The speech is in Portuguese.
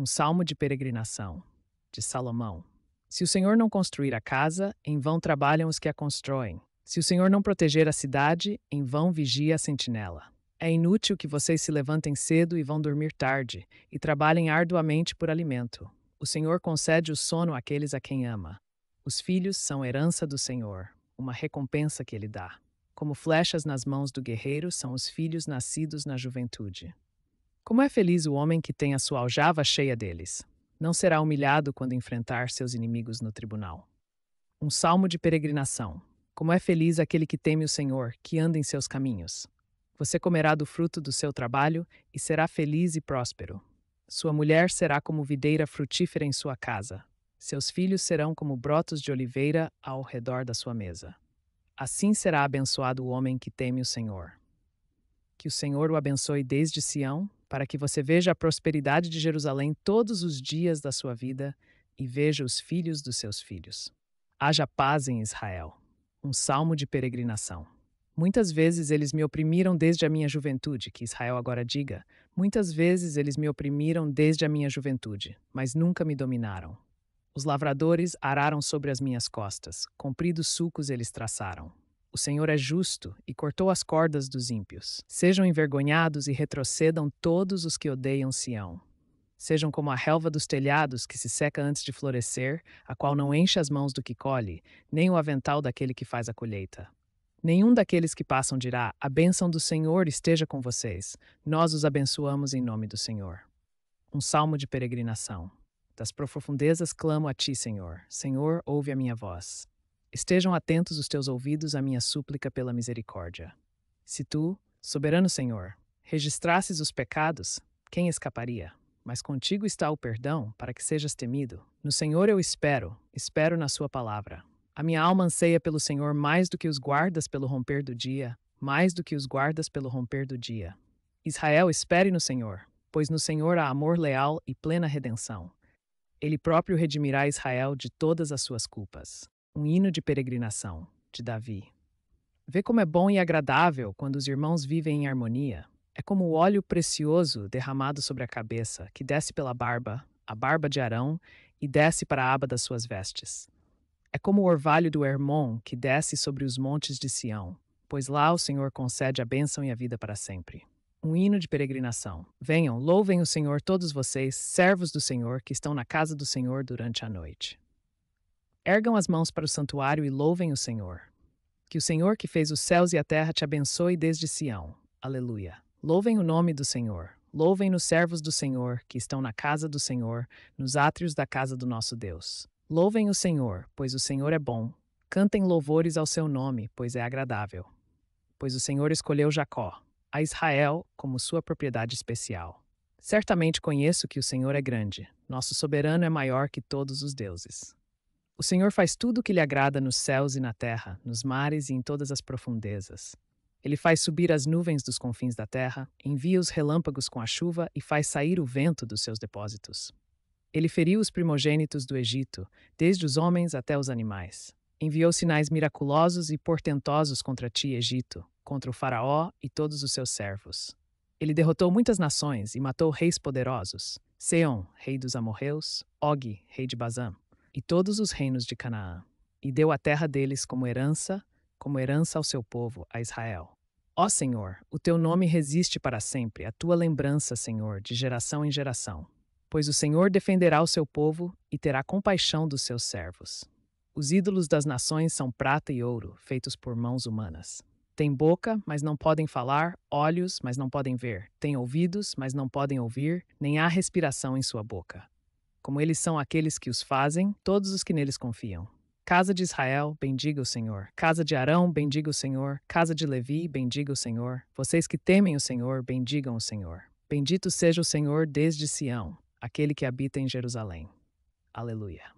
Um salmo de peregrinação, de Salomão. Se o Senhor não construir a casa, em vão trabalham os que a constroem. Se o Senhor não proteger a cidade, em vão vigia a sentinela. É inútil que vocês se levantem cedo e vão dormir tarde, e trabalhem arduamente por alimento. O Senhor concede o sono àqueles a quem ama. Os filhos são herança do Senhor, uma recompensa que ele dá. Como flechas nas mãos do guerreiro são os filhos nascidos na juventude. Como é feliz o homem que tem a sua aljava cheia deles. Não será humilhado quando enfrentar seus inimigos no tribunal. Um salmo de peregrinação. Como é feliz aquele que teme o Senhor, que anda em seus caminhos. Você comerá do fruto do seu trabalho e será feliz e próspero. Sua mulher será como videira frutífera em sua casa. Seus filhos serão como brotos de oliveira ao redor da sua mesa. Assim será abençoado o homem que teme o Senhor. Que o Senhor o abençoe desde Sião, para que você veja a prosperidade de Jerusalém todos os dias da sua vida e veja os filhos dos seus filhos. Haja paz em Israel. Um salmo de peregrinação. Muitas vezes eles me oprimiram desde a minha juventude, que Israel agora diga. Muitas vezes eles me oprimiram desde a minha juventude, mas nunca me dominaram. Os lavradores araram sobre as minhas costas, compridos sulcos eles traçaram. O Senhor é justo e cortou as cordas dos ímpios. Sejam envergonhados e retrocedam todos os que odeiam Sião. Sejam como a relva dos telhados que se seca antes de florescer, a qual não enche as mãos do que colhe, nem o avental daquele que faz a colheita. Nenhum daqueles que passam dirá: A bênção do Senhor esteja com vocês. Nós os abençoamos em nome do Senhor. Um salmo de peregrinação. Das profundezas clamo a ti, Senhor. Senhor, ouve a minha voz. Estejam atentos os teus ouvidos à minha súplica pela misericórdia. Se tu, soberano Senhor, registrasses os pecados, quem escaparia? Mas contigo está o perdão, para que sejas temido. No Senhor eu espero, espero na sua palavra. A minha alma anseia pelo Senhor mais do que os guardas pelo romper do dia, mais do que os guardas pelo romper do dia. Israel, espere no Senhor, pois no Senhor há amor leal e plena redenção. Ele próprio redimirá Israel de todas as suas culpas um hino de peregrinação, de Davi. Vê como é bom e agradável quando os irmãos vivem em harmonia. É como o óleo precioso derramado sobre a cabeça, que desce pela barba, a barba de Arão, e desce para a aba das suas vestes. É como o orvalho do Hermon, que desce sobre os montes de Sião, pois lá o Senhor concede a bênção e a vida para sempre. Um hino de peregrinação. Venham, louvem o Senhor todos vocês, servos do Senhor, que estão na casa do Senhor durante a noite. Ergam as mãos para o santuário e louvem o Senhor. Que o Senhor que fez os céus e a terra te abençoe desde Sião. Aleluia. Louvem o nome do Senhor. Louvem nos servos do Senhor, que estão na casa do Senhor, nos átrios da casa do nosso Deus. Louvem o Senhor, pois o Senhor é bom. Cantem louvores ao seu nome, pois é agradável. Pois o Senhor escolheu Jacó, a Israel, como sua propriedade especial. Certamente conheço que o Senhor é grande, nosso soberano é maior que todos os deuses. O Senhor faz tudo o que lhe agrada nos céus e na terra, nos mares e em todas as profundezas. Ele faz subir as nuvens dos confins da terra, envia os relâmpagos com a chuva e faz sair o vento dos seus depósitos. Ele feriu os primogênitos do Egito, desde os homens até os animais. Enviou sinais miraculosos e portentosos contra ti, Egito, contra o Faraó e todos os seus servos. Ele derrotou muitas nações e matou reis poderosos: Seon, rei dos amorreus, Og, rei de Bazan, e todos os reinos de Canaã, e deu a terra deles como herança, como herança ao seu povo, a Israel. Ó Senhor, o teu nome resiste para sempre, a tua lembrança, Senhor, de geração em geração. Pois o Senhor defenderá o seu povo e terá compaixão dos seus servos. Os ídolos das nações são prata e ouro, feitos por mãos humanas. Têm boca, mas não podem falar, olhos, mas não podem ver, têm ouvidos, mas não podem ouvir, nem há respiração em sua boca como eles são aqueles que os fazem, todos os que neles confiam. Casa de Israel, bendiga o Senhor. Casa de Arão, bendiga o Senhor. Casa de Levi, bendiga o Senhor. Vocês que temem o Senhor, bendigam o Senhor. Bendito seja o Senhor desde Sião, aquele que habita em Jerusalém. Aleluia.